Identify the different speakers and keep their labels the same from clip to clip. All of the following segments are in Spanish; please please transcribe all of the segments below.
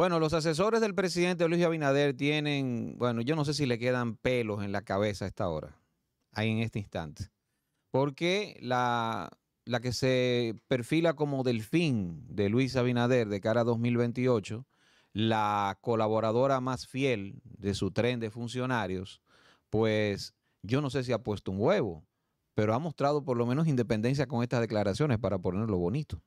Speaker 1: Bueno, los asesores del presidente Luis Abinader tienen, bueno, yo no sé si le quedan pelos en la cabeza a esta hora, ahí en este instante, porque la, la que se perfila como delfín de Luis Abinader de cara a 2028, la colaboradora más fiel de su tren de funcionarios, pues yo no sé si ha puesto un huevo, pero ha mostrado por lo menos independencia con estas declaraciones para ponerlo bonito.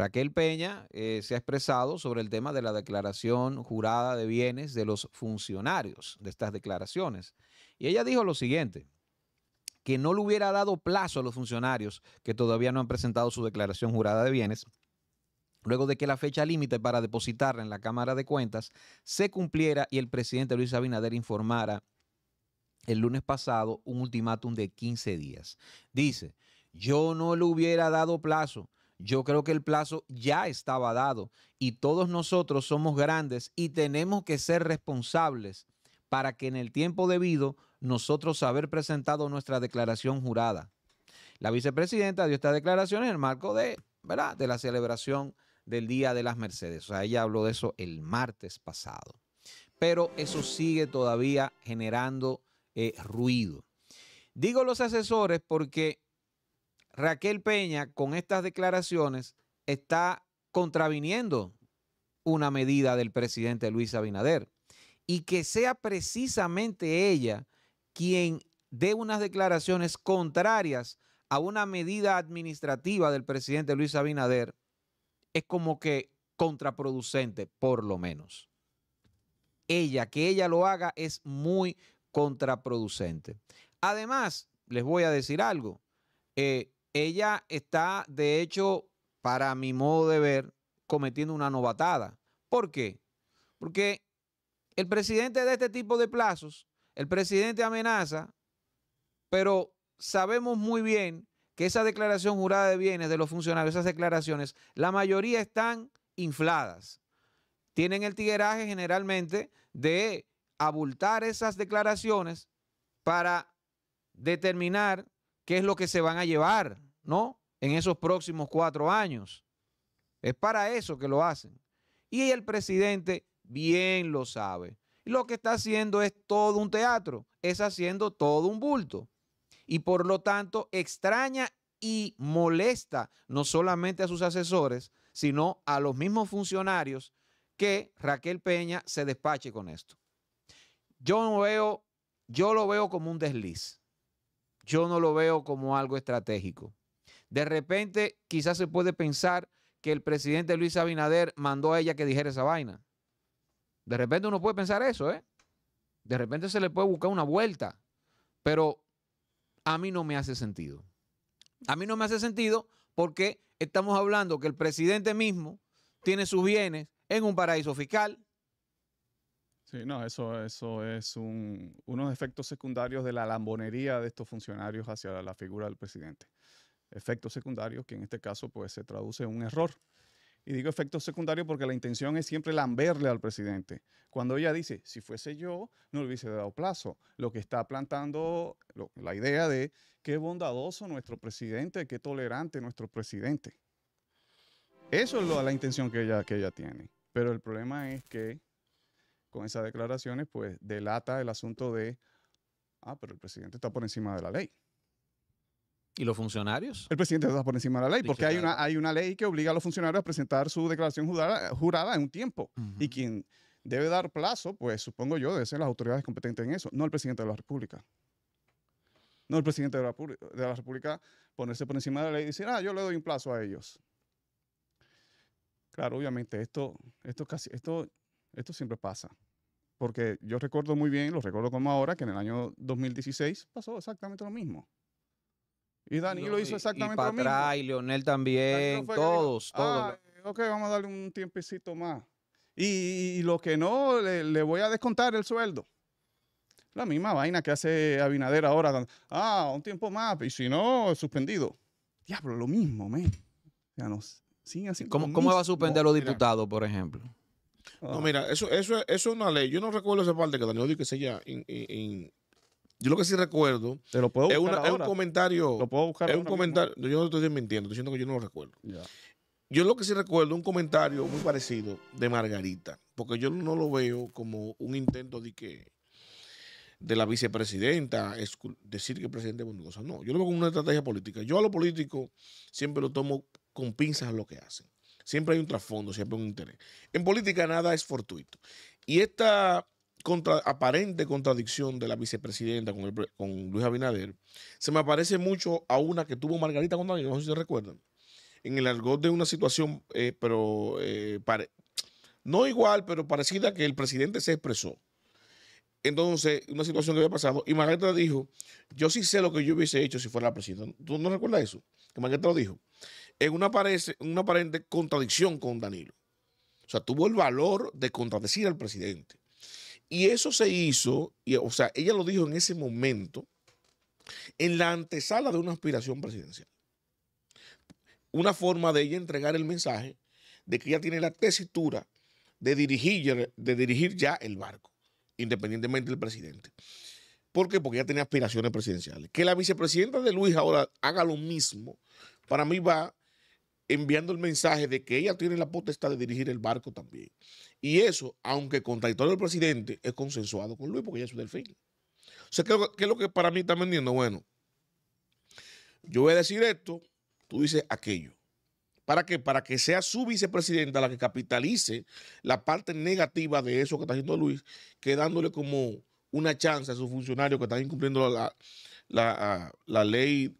Speaker 1: Raquel Peña eh, se ha expresado sobre el tema de la declaración jurada de bienes de los funcionarios de estas declaraciones. Y ella dijo lo siguiente, que no le hubiera dado plazo a los funcionarios que todavía no han presentado su declaración jurada de bienes, luego de que la fecha límite para depositarla en la Cámara de Cuentas se cumpliera y el presidente Luis Abinader informara el lunes pasado un ultimátum de 15 días. Dice, yo no le hubiera dado plazo yo creo que el plazo ya estaba dado y todos nosotros somos grandes y tenemos que ser responsables para que en el tiempo debido nosotros haber presentado nuestra declaración jurada. La vicepresidenta dio esta declaración en el marco de, ¿verdad? de la celebración del Día de las Mercedes. O sea, ella habló de eso el martes pasado. Pero eso sigue todavía generando eh, ruido. Digo los asesores porque Raquel Peña con estas declaraciones está contraviniendo una medida del presidente Luis Abinader y que sea precisamente ella quien dé unas declaraciones contrarias a una medida administrativa del presidente Luis Abinader es como que contraproducente, por lo menos. Ella, que ella lo haga es muy contraproducente. Además, les voy a decir algo. Eh, ella está, de hecho, para mi modo de ver, cometiendo una novatada. ¿Por qué? Porque el presidente de este tipo de plazos, el presidente amenaza, pero sabemos muy bien que esa declaración jurada de bienes de los funcionarios, esas declaraciones, la mayoría están infladas. Tienen el tigueraje generalmente de abultar esas declaraciones para determinar qué es lo que se van a llevar, ¿no? En esos próximos cuatro años. Es para eso que lo hacen. Y el presidente bien lo sabe. Lo que está haciendo es todo un teatro, es haciendo todo un bulto. Y por lo tanto extraña y molesta no solamente a sus asesores, sino a los mismos funcionarios que Raquel Peña se despache con esto. Yo no veo, yo lo veo como un desliz yo no lo veo como algo estratégico. De repente, quizás se puede pensar que el presidente Luis Abinader mandó a ella que dijera esa vaina. De repente uno puede pensar eso, ¿eh? De repente se le puede buscar una vuelta, pero a mí no me hace sentido. A mí no me hace sentido porque estamos hablando que el presidente mismo tiene sus bienes en un paraíso fiscal,
Speaker 2: Sí, no, eso, eso es un, unos efectos secundarios de la lambonería de estos funcionarios hacia la figura del presidente. Efectos secundarios que en este caso pues se traduce en un error. Y digo efectos secundarios porque la intención es siempre lamberle al presidente. Cuando ella dice, si fuese yo, no le hubiese dado plazo. Lo que está plantando la idea de qué bondadoso nuestro presidente, qué tolerante nuestro presidente. Eso es la intención que ella, que ella tiene. Pero el problema es que con esas declaraciones, pues delata el asunto de, ah, pero el presidente está por encima de la ley.
Speaker 1: ¿Y los funcionarios? El presidente está por
Speaker 2: encima de la ley, porque hay una, hay una ley que obliga a los funcionarios a presentar su declaración jurada, jurada en un tiempo. Y quien debe dar plazo, pues supongo yo, debe ser las autoridades competentes en eso, no el presidente de la República. No el presidente de la, de la República ponerse por encima de la ley y decir, ah, yo le doy un plazo a ellos. Claro, obviamente, esto, esto, casi, esto esto siempre pasa. Porque yo recuerdo muy bien, lo recuerdo como ahora, que en el año 2016 pasó exactamente lo mismo. Y Danilo lo hizo exactamente lo mismo. y Leonel también, todos, todos. Ah, eh, ok, vamos a darle un tiempecito más. Y, lo que no, le, voy a descontar el sueldo. La misma vaina que hace Abinader ahora. Ah, un tiempo más, y si no, suspendido. Diablo, lo mismo, me Ya así. ¿Cómo, ¿Cómo va a suspender a los diputados,
Speaker 1: por ejemplo?
Speaker 3: No, ah. mira, eso, eso, eso, es una ley. Yo no recuerdo esa parte que Daniel dijo que se Yo lo que sí recuerdo es, un comentario. Lo puedo buscar. Es un comentario. Yo no estoy desmintiendo estoy diciendo que yo no lo recuerdo. Yo lo que sí recuerdo Es un comentario muy parecido de Margarita, porque yo no lo veo como un intento de que de la vicepresidenta decir que el presidente es No, yo lo veo como una estrategia política. Yo a lo político siempre lo tomo con pinzas lo que hacen. Siempre hay un trasfondo, siempre hay un interés. En política nada es fortuito. Y esta aparente contradicción de la vicepresidenta con, Luis Abinader se me parece mucho a una que tuvo Margarita cuando no sé si se recuerdan, en el argot de una situación, eh, pero eh, no igual, pero parecida que el presidente se expresó. Entonces, una situación que había pasado, y Margarita dijo, yo sí sé lo que yo hubiese hecho si fuera la presidenta. ¿Tú no recuerdas eso? Que Margarita lo dijo en eh, una, una aparente contradicción con Danilo. O sea, tuvo el valor de contradecir al presidente. Y eso se hizo, y, o sea, ella lo dijo en ese momento, en la antesala de una aspiración presidencial. Una forma de ella entregar el mensaje de que ella tiene la tesitura de dirigir, de dirigir ya el barco, independientemente del presidente. ¿Por qué? Porque ella tenía aspiraciones presidenciales. Que la vicepresidenta de Luis ahora haga lo mismo, para mí va enviando el mensaje de que ella tiene la potestad de dirigir el barco también. Y eso, aunque contradictorio del presidente, es consensuado con Luis porque ella es su delfín. O sea, ¿qué, es lo que para mí está vendiendo? Bueno, yo voy a decir esto, tú dices aquello. ¿Para qué? Para que sea su vicepresidenta la que capitalice la parte negativa de eso que está haciendo Luis, quedándole como una chance a sus funcionarios que están incumpliendo la, la ley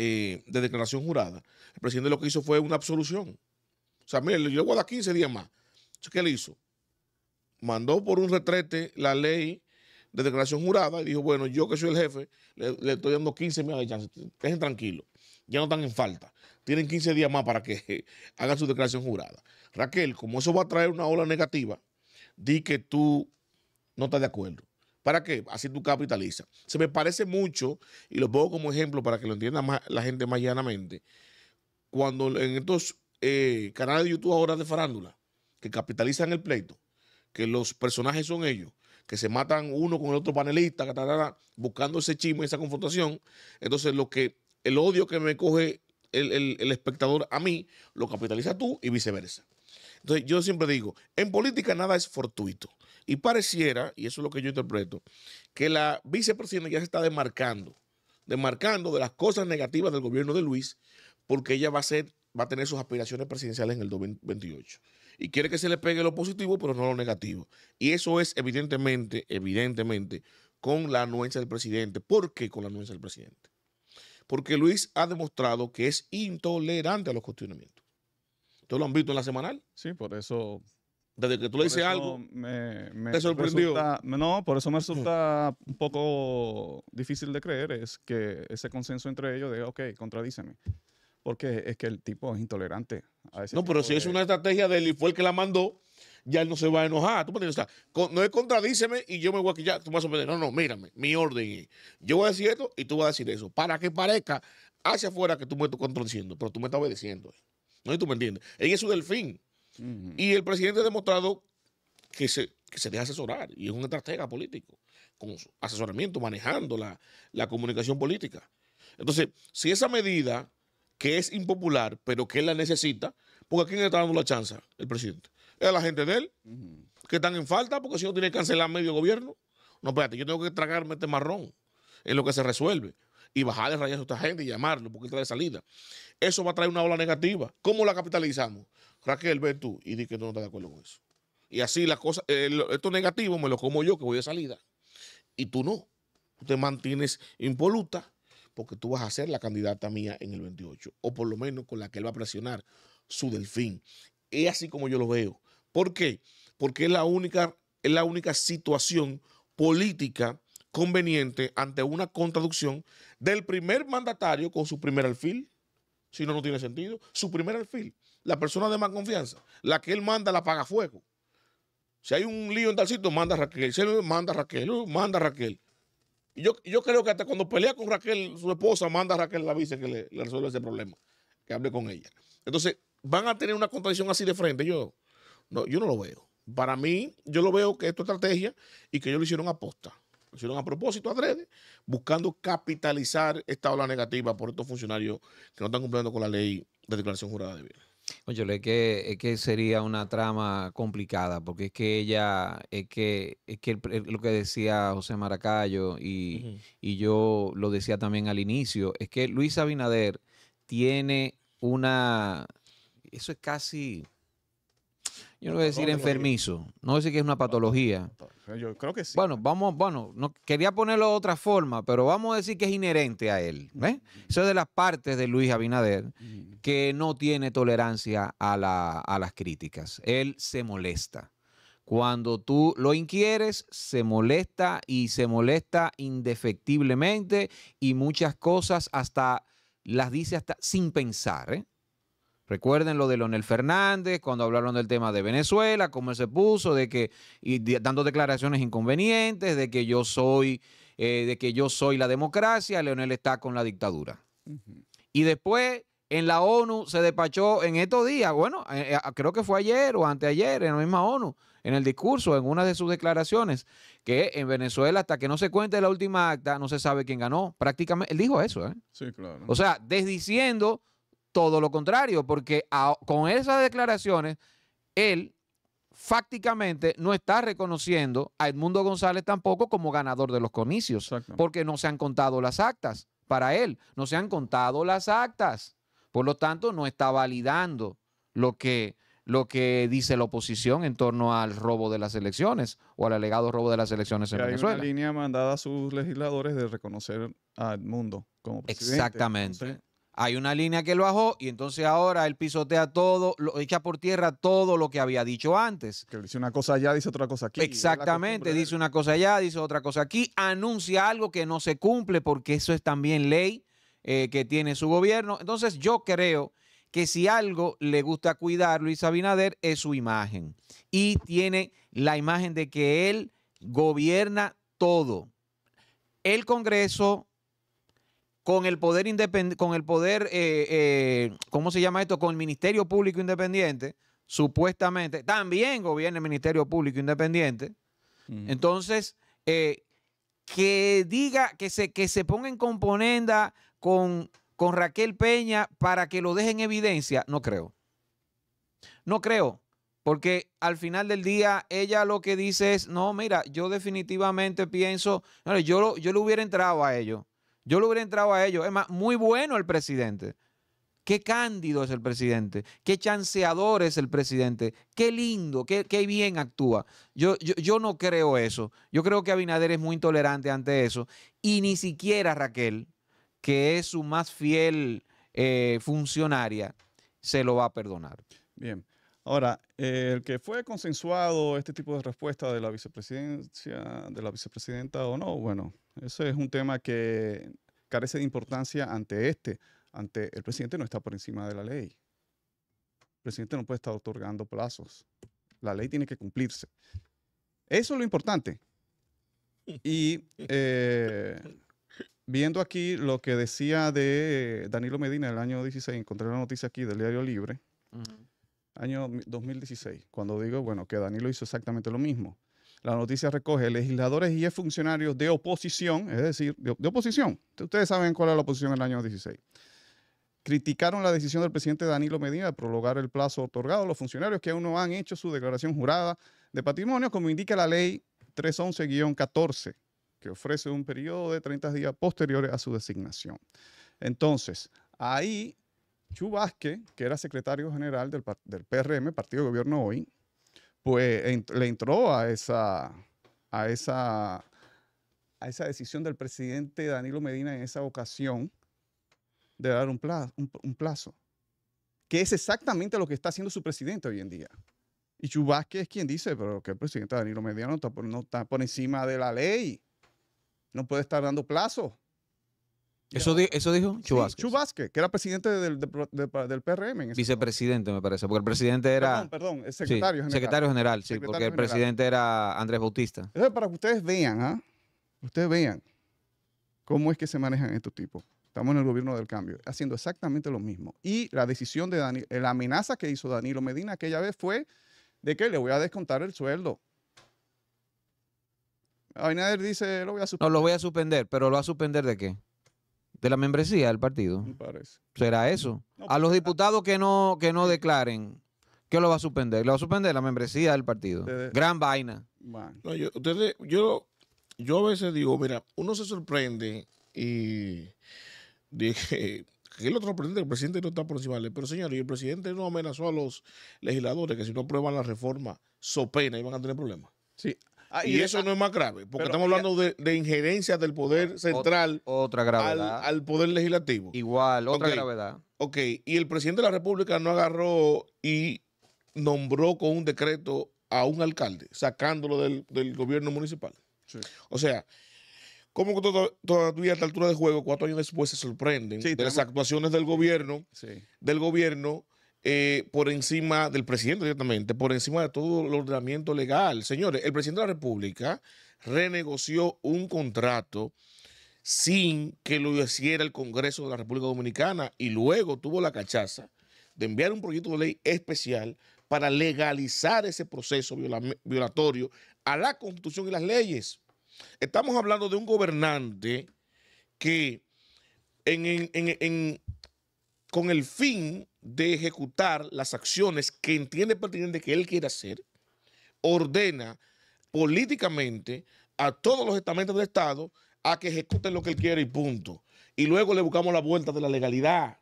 Speaker 3: eh, de declaración jurada, el presidente lo que hizo fue una absolución. O sea, mire, yo voy a dar 15 días más. ¿Qué le hizo? Mandó por un retrete la ley de declaración jurada y dijo, bueno, yo que soy el jefe, le, estoy dando 15 días de chance. tranquilo, ya no están en falta. Tienen 15 días más para que hagan su declaración jurada. Raquel, como eso va a traer una ola negativa, di que tú no estás de acuerdo. ¿Para qué? Así tú capitalizas. Se me parece mucho, y lo pongo como ejemplo para que lo entienda más, la gente más llanamente, cuando en estos eh, canales de YouTube ahora de farándula, que capitalizan el pleito, que los personajes son ellos, que se matan uno con el otro panelista, buscando ese chisme, esa confrontación. Entonces, lo que el odio que me coge el, el espectador a mí, lo capitaliza tú y viceversa. Entonces, yo siempre digo, en política nada es fortuito. Y pareciera, y eso es lo que yo interpreto, que la vicepresidenta ya se está demarcando, demarcando de las cosas negativas del gobierno de Luis, porque ella va a, ser, va a tener sus aspiraciones presidenciales en el 2028. Y quiere que se le pegue lo positivo, pero no lo negativo. Y eso es evidentemente, evidentemente, con la anuencia del presidente. ¿Por qué con la anuencia del presidente? Porque Luis ha demostrado que es intolerante a los cuestionamientos. ¿Ustedes lo han visto en la semanal? Sí, por eso
Speaker 2: desde que tú le dices algo, me, sorprendió.
Speaker 3: no, por eso me resulta un
Speaker 2: poco difícil de creer, es que ese consenso entre ellos de, ok, contradíceme.
Speaker 3: Porque es que el tipo es intolerante. no, pero si es una estrategia de él y fue el que la mandó, ya él no se va a enojar. ¿Tú me no es contradíceme y yo me voy aquí ya. Tú me vas a sorprender. No, no, mírame, mi orden yo voy a decir esto y tú vas a decir eso. Para que parezca hacia afuera que tú me estás contradiciendo, pero tú me estás obedeciendo. No, y tú me entiendes. Ella es su delfín. Y el presidente ha demostrado que se, que deja asesorar y es un estratega político, con asesoramiento, manejando la, comunicación política. Entonces, si esa medida que es impopular, pero que él la necesita, porque ¿a quién le está dando la chance? El presidente. Es a la gente de él, que están en falta, porque si no tiene que cancelar medio gobierno. No, espérate, yo tengo que tragarme este marrón. Es lo que se resuelve y bajarle rayas a esta gente y llamarlo porque trae salida. Eso va a traer una ola negativa. ¿Cómo la capitalizamos? Raquel, ve tú y di que tú no estás de acuerdo con eso. Y así las cosas, eh, esto negativo me lo como yo que voy de salida. Y tú no. Tú te mantienes impoluta porque tú vas a ser la candidata mía en el 28. O por lo menos con la que él va a presionar su delfín. Es así como yo lo veo. ¿Por qué? Porque es la única, es la única situación política conveniente ante una contradicción del primer mandatario con su primer alfil. Si no, no tiene sentido. Su primer alfil, la persona de más confianza, la que él manda la paga fuego. Si hay un lío en tal sitio, manda a Raquel. Si manda a Raquel, uh, manda a Raquel. yo, yo creo que hasta cuando pelea con Raquel, su esposa, manda a Raquel la vice que le, resuelve ese problema, que hable con ella. Entonces, van a tener una contradicción así de frente. Yo no, yo no lo veo. Para mí, yo lo veo que es tu estrategia y que ellos lo hicieron aposta a propósito, adrede, buscando capitalizar esta ola negativa por estos funcionarios que no están cumpliendo con la ley de declaración jurada de bienes.
Speaker 1: Oye, es que, que sería una trama complicada, porque es que ella, es que, es que lo que decía José Maracayo y, y yo lo decía también al inicio, es que Luis Abinader tiene una, eso es casi, yo no voy a decir enfermizo, no voy a decir que es una patología. Yo creo que sí. Bueno, vamos, bueno, quería ponerlo de otra forma, pero vamos a decir que es inherente a él. Eso es de las partes de Luis Abinader que no tiene tolerancia a, las críticas. Él se molesta. Cuando tú lo inquieres, se molesta y se molesta indefectiblemente y muchas cosas hasta las dice hasta sin pensar. ¿eh? Recuerden lo de Leonel Fernández, cuando hablaron del tema de Venezuela, cómo se puso, de que, y dando declaraciones inconvenientes, de que yo soy, eh, de que yo soy la democracia, Leonel está con la dictadura. Y después en la ONU se despachó en estos días, bueno, eh, eh, ah, creo que fue ayer o anteayer, en la misma ONU, en el discurso, en una de sus declaraciones, que en Venezuela, hasta que no se cuente la última acta, no se sabe quién ganó. Prácticamente, él dijo eso, ¿eh? Sí, claro. O sea, desdiciendo todo lo contrario, porque con esas declaraciones, él fácticamente no está reconociendo a Edmundo González tampoco como ganador de los comicios, porque no se han contado las actas para él, no se han contado las actas. Por lo tanto, no está validando lo que, lo que dice la oposición en torno al robo de las elecciones o al alegado robo de las elecciones en Venezuela. Hay una
Speaker 2: línea mandada a sus
Speaker 1: legisladores de reconocer a Edmundo como presidente. Exactamente hay una línea que lo bajó y entonces ahora él pisotea todo, lo echa por tierra todo lo que había dicho antes. Que dice una cosa allá, dice otra cosa aquí. Exactamente, dice una cosa allá, dice otra cosa aquí, anuncia algo que no se cumple porque eso es también ley eh, que tiene su gobierno. Entonces yo creo que si algo le gusta cuidar Luis Abinader es su imagen y tiene la imagen de que él gobierna todo. El Congreso, con el poder con el poder, eh, eh, ¿cómo se llama esto? Con el Ministerio Público Independiente, supuestamente, también gobierna el Ministerio Público Independiente. Entonces, eh, que diga, que se, que se ponga en componenda con, con Raquel Peña para que lo deje en evidencia, no creo. No creo, porque al final del día ella lo que dice es, no, mira, yo definitivamente pienso, yo, yo le hubiera entrado a ellos. Yo lo hubiera entrado a ellos. Es más, muy bueno el presidente. Qué cándido es el presidente. Qué chanceador es el presidente. Qué lindo, qué, bien actúa. Yo, no creo eso. Yo creo que Abinader es muy intolerante ante eso. Y ni siquiera Raquel, que es su más fiel eh, funcionaria, se lo va a perdonar. Bien. Ahora, eh, el que fue
Speaker 2: consensuado este tipo de respuesta de la vicepresidencia, de la vicepresidenta o no, bueno, ese es un tema que carece de importancia ante este, ante el presidente no está por encima de la ley. El presidente no puede estar otorgando plazos. La ley tiene que cumplirse. Eso es lo importante. Y eh, viendo aquí lo que decía de Danilo Medina el año 16, encontré la noticia aquí del Diario Libre, año 2016, cuando digo, bueno, que Danilo hizo exactamente lo mismo. La noticia recoge legisladores y funcionarios de oposición, es decir, de, oposición. Ustedes saben cuál es la oposición en el año 16 criticaron la decisión del presidente Danilo Medina de prolongar el plazo otorgado a los funcionarios que aún no han hecho su declaración jurada de patrimonio, como indica la ley 311-14, que ofrece un periodo de 30 días posteriores a su designación. Entonces, ahí Chubasque, que era secretario general del, del PRM, Partido de Gobierno Hoy, pues le entró a esa, a, esa, a esa decisión del presidente Danilo Medina en esa ocasión de dar un plazo, que es exactamente lo que está haciendo su presidente hoy en día. Y Chubasque es quien dice, pero que el presidente Danilo Medina no está, por, no está por encima de la ley, no puede estar dando plazo.
Speaker 1: ¿Eso, dijo Chubasque.
Speaker 2: Chubasque, que era presidente del, del, PRM.
Speaker 1: Vicepresidente, me parece, porque el presidente era... Perdón, perdón el secretario general. Secretario general, sí, porque el presidente era Andrés Bautista. es
Speaker 2: para que ustedes vean,
Speaker 1: ¿ah? Ustedes vean
Speaker 2: cómo es que se manejan estos tipos. Estamos en el gobierno del cambio, haciendo exactamente lo mismo. Y la decisión de Danilo, la amenaza que hizo Danilo Medina aquella vez fue de que le voy a descontar
Speaker 1: el sueldo. Abinader dice, lo voy a suspender. No, lo voy a suspender, pero ¿lo va a suspender de qué? de la membresía del partido. Me parece. ¿Será eso? a los diputados que no, que no declaren, ¿qué lo va a suspender? Lo va a suspender la membresía del partido.
Speaker 3: Gran vaina. yo, ustedes, yo, yo a veces digo, mira, uno se sorprende y dije que, el otro presidente, el presidente no está por encima de él. Pero señor, y el presidente no amenazó a los legisladores que si no aprueban la reforma, so pena, van a tener problemas. Sí, Ah, y, eso ah, no es más grave, porque estamos hablando de, injerencia del Poder Central Al, Poder Legislativo. Igual, otra gravedad. Ok, y el presidente de la República no agarró y nombró con un decreto a un alcalde, sacándolo del, gobierno municipal. O sea, ¿cómo que todavía a esta altura de juego, cuatro años después, se sorprenden de las actuaciones del gobierno, del gobierno eh, por encima del presidente directamente, por encima de todo el ordenamiento legal. Señores, el presidente de la República renegoció un contrato sin que lo hiciera el Congreso de la República Dominicana y luego tuvo la cachaza de enviar un proyecto de ley especial para legalizar ese proceso violatorio a la Constitución y las leyes. Estamos hablando de un gobernante que con el fin de ejecutar las acciones que entiende pertinente que él quiere hacer, ordena políticamente a todos los estamentos del Estado a que ejecuten lo que él quiere y punto. Y luego le buscamos la vuelta de la legalidad.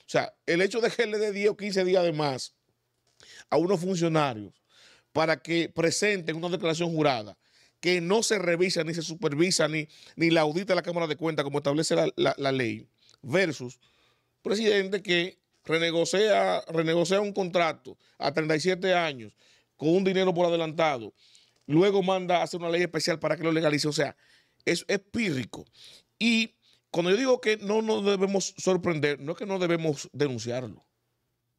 Speaker 3: O sea, el hecho de que él le dé 10 o 15 días de más a unos funcionarios para que presenten una declaración jurada que no se revisa ni se supervisa ni, ni la audita la Cámara de Cuentas como establece la ley versus presidente que renegocia, renegocia un contrato a 37 años con un dinero por adelantado, luego manda a hacer una ley especial para que lo legalice. O sea, es, es pírrico. Y cuando yo digo que no nos debemos sorprender, no es que no debemos denunciarlo.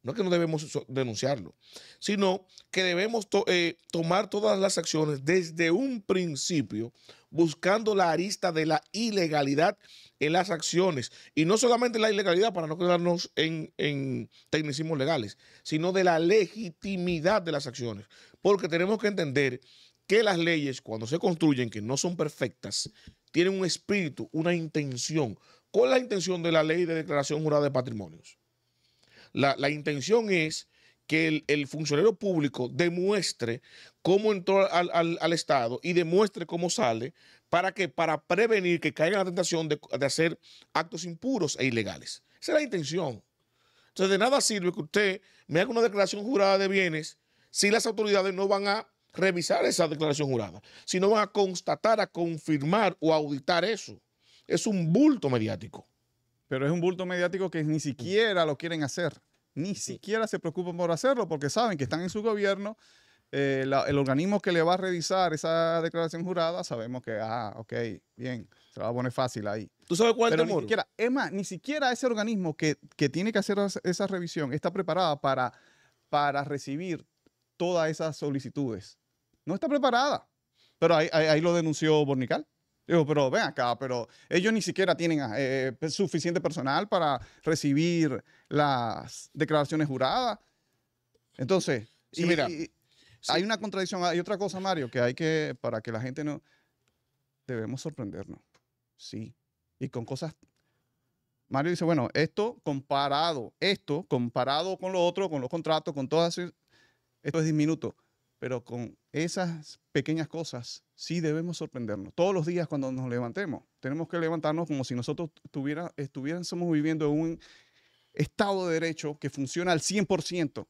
Speaker 3: No es que no debemos denunciarlo, sino que debemos eh, tomar todas las acciones desde un principio, buscando la arista de la ilegalidad en las acciones. Y no solamente la ilegalidad, para no quedarnos en, en tecnicismos legales, sino de la legitimidad de las acciones. Porque tenemos que entender que las leyes, cuando se construyen, que no son perfectas, tienen un espíritu, una intención, con la intención de la ley de declaración jurada de patrimonios la, intención es que el, funcionario público demuestre cómo entró al, Estado y demuestre cómo sale para que para prevenir que caiga la tentación de, de hacer actos impuros e ilegales. Esa es la intención. Entonces, de nada sirve que usted me haga una declaración jurada de bienes si las autoridades no van a revisar esa declaración jurada, si no van a constatar, a confirmar o auditar eso. Es un bulto mediático. Pero es un bulto mediático que ni siquiera lo quieren
Speaker 2: hacer, ni siquiera se preocupan por hacerlo porque saben que están en su gobierno. Eh, el organismo que le va a revisar esa declaración jurada, sabemos que, ah, ok, bien, se la va a poner fácil ahí. ¿Tú sabes cuál es el temor? Ni siquiera, es ni siquiera ese organismo que, que tiene que hacer esa revisión está preparada para, para recibir todas esas solicitudes. No está preparada. Pero ahí, ahí, ahí lo denunció Bornical. Digo, pero ven acá, pero ellos ni siquiera tienen ah, eh, eh, suficiente personal para recibir las declaraciones juradas. Entonces, mira, hay una contradicción. Hay otra cosa, Mario, que hay que, para que la gente no... Debemos sorprendernos, sí. Y con cosas... Mario dice, bueno, esto comparado, esto comparado con lo otro, con los contratos, con todas... Esto es diminuto. Pero con esas pequeñas cosas sí debemos sorprendernos. Todos los días cuando nos levantemos, tenemos que levantarnos como si nosotros estuviéramos viviendo en un Estado de Derecho que funciona al 100%.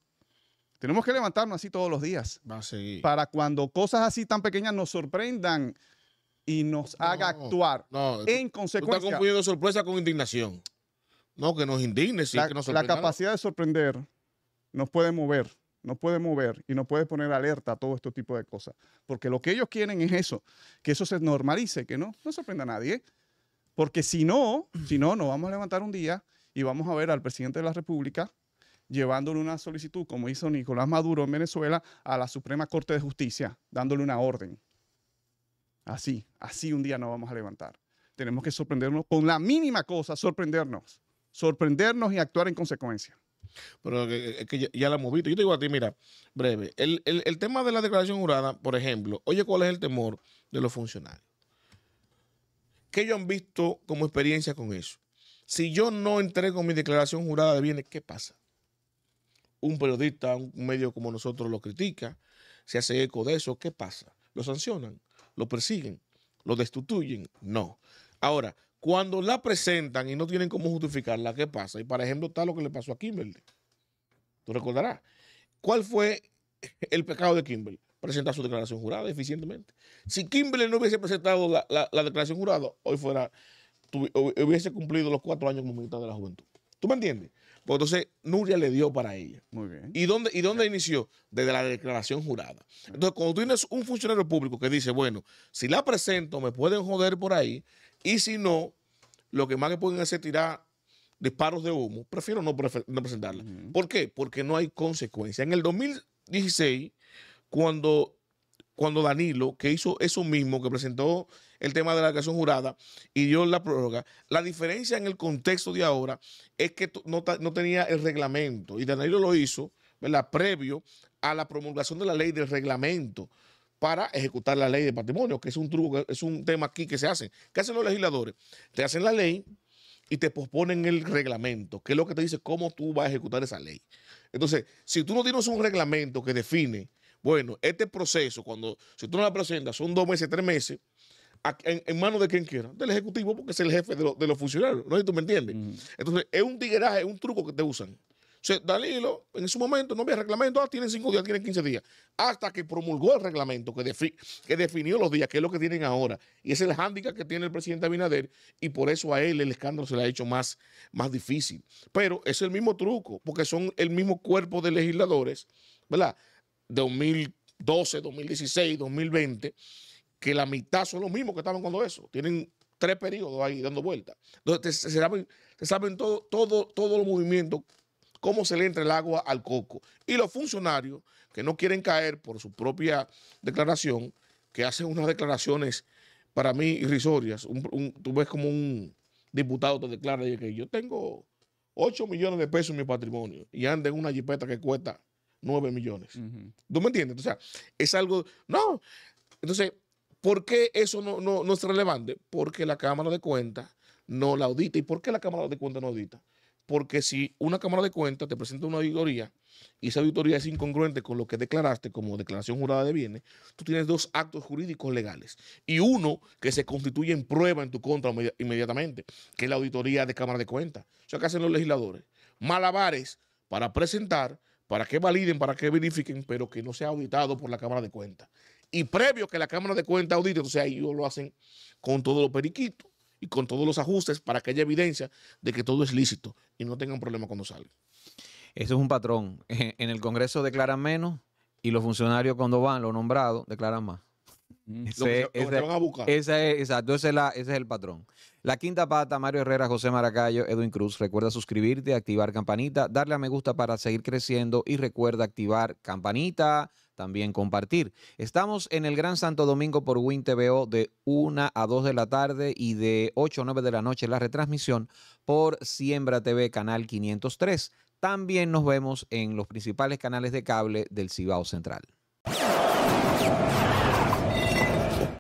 Speaker 2: Tenemos que levantarnos así todos los días. Para cuando cosas así tan pequeñas nos sorprendan y nos haga actuar
Speaker 3: en consecuencia. Tú confundiendo sorpresa con indignación. No, que nos indigne, que La capacidad
Speaker 2: de sorprender nos puede mover no puede mover y no puede poner alerta a todo este tipo de cosas. Porque lo que ellos quieren es eso, que eso se normalice, que no, no sorprenda a nadie. Porque si no, si no, nos vamos a levantar un día y vamos a ver al presidente de la República llevándole una solicitud, como hizo Nicolás Maduro en Venezuela, a la Suprema Corte de Justicia, dándole una orden. Así, así un día nos vamos a levantar. Tenemos que sorprendernos con la mínima cosa, sorprendernos, sorprendernos y actuar en consecuencia.
Speaker 3: Pero es que ya, la hemos visto. Yo te digo a ti, mira, breve. El, el tema de la declaración jurada, por ejemplo, oye, ¿cuál es el temor de los funcionarios? ¿Qué ellos han visto como experiencia con eso? Si yo no entrego mi declaración jurada de bienes, ¿qué pasa? Un periodista, un medio como nosotros lo critica, se hace eco de eso, ¿qué pasa? ¿Lo sancionan? ¿Lo persiguen? ¿Lo destituyen? No. Ahora, cuando la presentan y no tienen cómo justificarla, ¿qué pasa? Y para ejemplo está lo que le pasó a Kimberly. Tú recordarás. ¿Cuál fue el pecado de Kimberly? Presentar su declaración jurada eficientemente. Si Kimberly no hubiese presentado la, declaración jurada, hoy fuera, hubiese cumplido los cuatro años como militar de la juventud. ¿Tú me entiendes? Pues entonces Nuria le dio para ella. Muy bien. ¿Y dónde, y dónde inició? Desde la declaración jurada. Entonces, cuando tienes un funcionario público que dice, bueno, si la presento, me pueden joder por ahí, y si no, lo que más que pueden hacer es tirar disparos de humo. Prefiero no, presentarla. ¿Por qué? Porque no hay consecuencia. En el 2016, cuando, cuando Danilo, que hizo eso mismo, que presentó el tema de la declaración jurada y dio la prórroga, la diferencia en el contexto de ahora es que no, tenía el reglamento. Y Danilo lo hizo, ¿verdad? Previo a la promulgación de la ley del reglamento para ejecutar la ley de patrimonio, que es un truco, es un tema aquí que se hace. ¿Qué hacen los legisladores? Te hacen la ley y te posponen el reglamento, que es lo que te dice cómo tú vas a ejecutar esa ley. Entonces, si tú no tienes un reglamento que define, bueno, este proceso, cuando si tú no la presentas, son dos meses, tres meses, en, manos de quien quiera, del Ejecutivo, porque es el jefe de, los funcionarios, ¿no? ¿Tú me entiendes? Entonces, es un tigueraje, es un truco que te usan. O sea, Danilo, en su momento no había reglamento, ah, tienen cinco días, tienen 15 días. Hasta que promulgó el reglamento que, que, definió los días, que es lo que tienen ahora. Y ese es el hándicap que tiene el presidente Abinader y por eso a él el escándalo se le ha hecho más, más difícil. Pero es el mismo truco, porque son el mismo cuerpo de legisladores, ¿verdad? De 2012, 2016, 2020, que la mitad son los mismos que estaban cuando eso. Tienen tres periodos ahí dando vueltas. Entonces se saben, todo, todo, todos los movimientos cómo se le entra el agua al coco. Y los funcionarios que no quieren caer por su propia declaración, que hacen unas declaraciones para mí irrisorias. tú ves como un diputado te declara que yo tengo 8 millones de pesos en mi patrimonio y anda en una jipeta que cuesta 9 millones. ¿Tú me entiendes? O sea, es algo... No. Entonces, ¿por qué eso no, no, no es relevante? Porque la Cámara de Cuentas no la audita. ¿Y por qué la Cámara de Cuentas no audita? Porque si una Cámara de Cuentas te presenta una auditoría y esa auditoría es incongruente con lo que declaraste como declaración jurada de bienes, tú tienes dos actos jurídicos legales y uno que se constituye en prueba en tu contra inmediatamente, que es la auditoría de Cámara de Cuentas. O sea, ¿qué hacen los legisladores? Malabares para presentar, para que validen, para que verifiquen, pero que no sea auditado por la Cámara de Cuentas. Y previo que la Cámara de Cuentas audite, o sea, ellos lo hacen con todos los periquitos con todos los ajustes para que haya evidencia de que todo es lícito y no tengan problema cuando sale.
Speaker 1: Eso es un patrón. En el Congreso declaran menos y los funcionarios cuando van, los nombrados, declaran más. Ese, a es, exacto, es, ese es el patrón. La quinta pata, Mario Herrera, José Maracayo, Edwin Cruz. Recuerda suscribirte, activar campanita, darle a me gusta para seguir creciendo y recuerda activar campanita también compartir. Estamos en el Gran Santo Domingo por Win TVO de 1 a 2 de la tarde y de 8 a 9 de la noche la retransmisión por Siembra TV, canal 503. También nos vemos en los principales canales de cable del Cibao Central.